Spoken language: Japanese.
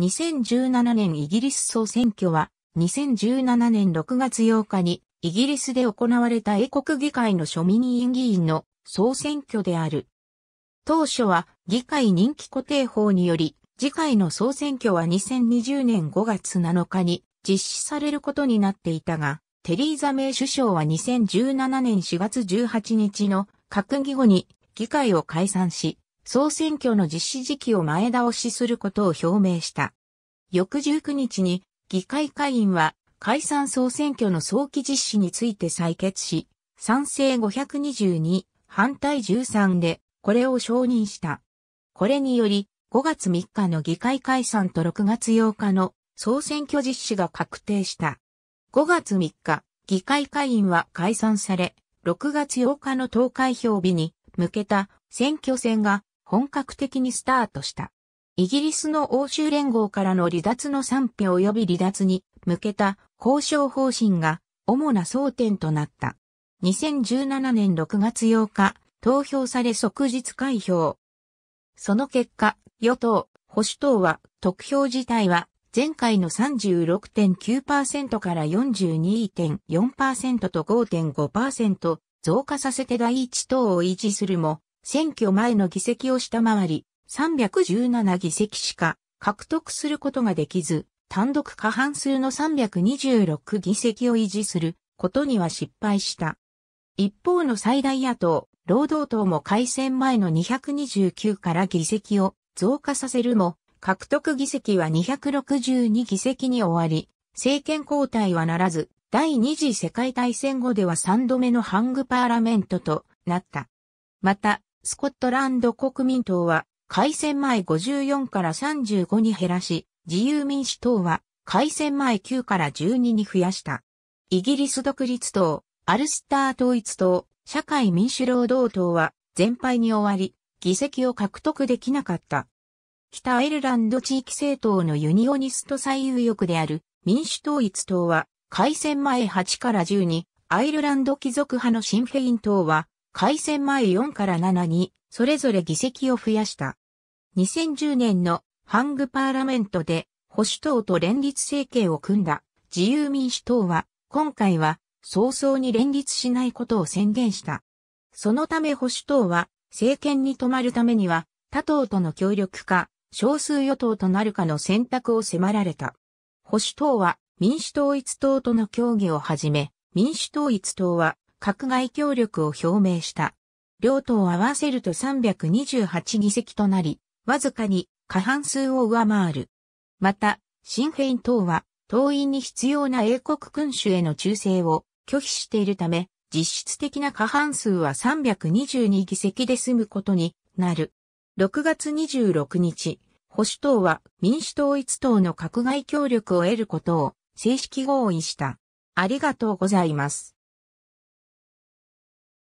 2017年イギリス総選挙は、2017年6月8日に、イギリスで行われた英国議会の庶民委員議員の総選挙である。当初は議会人気固定法により、次回の総選挙は2020年5月7日に実施されることになっていたが、テリーザメイ首相は2017年4月18日の閣議後に議会を解散し、総選挙の実施時期を前倒しすることを表明した。翌19日に議会会員は解散総選挙の早期実施について採決し、賛成522、反対13でこれを承認した。これにより5月3日の議会解散と6月8日の総選挙実施が確定した。5月3日、議会会員は解散され、6月8日の投開票日に向けた選挙戦が本格的にスタートした。イギリスの欧州連合からの離脱の賛否及び離脱に向けた交渉方針が主な争点となった。2017年6月8日、投票され即日開票。その結果、与党、保守党は、得票自体は、前回の36.9%から42.4%と5.5%増加させて第一党を維持するも、選挙前の議席を下回り、317議席しか獲得することができず、単独過半数の326議席を維持することには失敗した。一方の最大野党、労働党も改選前の229から議席を増加させるも、獲得議席は262議席に終わり、政権交代はならず、第二次世界大戦後では3度目のハングパーラメントとなった。また、スコットランド国民党は、改選前54から35に減らし、自由民主党は、改選前9から12に増やした。イギリス独立党、アルスター統一党、社会民主労働党は、全敗に終わり、議席を獲得できなかった。北アイルランド地域政党のユニオニスト最有力である民主統一党は、改選前8から10に、アイルランド貴族派のシンフェイン党は、改選前4から7に、それぞれ議席を増やした。2010年のハングパーラメントで保守党と連立政権を組んだ自由民主党は今回は早々に連立しないことを宣言した。そのため保守党は政権に止まるためには他党との協力か少数与党となるかの選択を迫られた。保守党は民主党一党との協議をはじめ、民主党一党は閣外協力を表明した。両党合わせると328議席となり、わずかに過半数を上回る。また、新兵党は、党員に必要な英国君主への忠誠を拒否しているため、実質的な過半数は322議席で済むことになる。6月26日、保守党は民主統一党の閣外協力を得ることを正式合意した。ありがとうございます。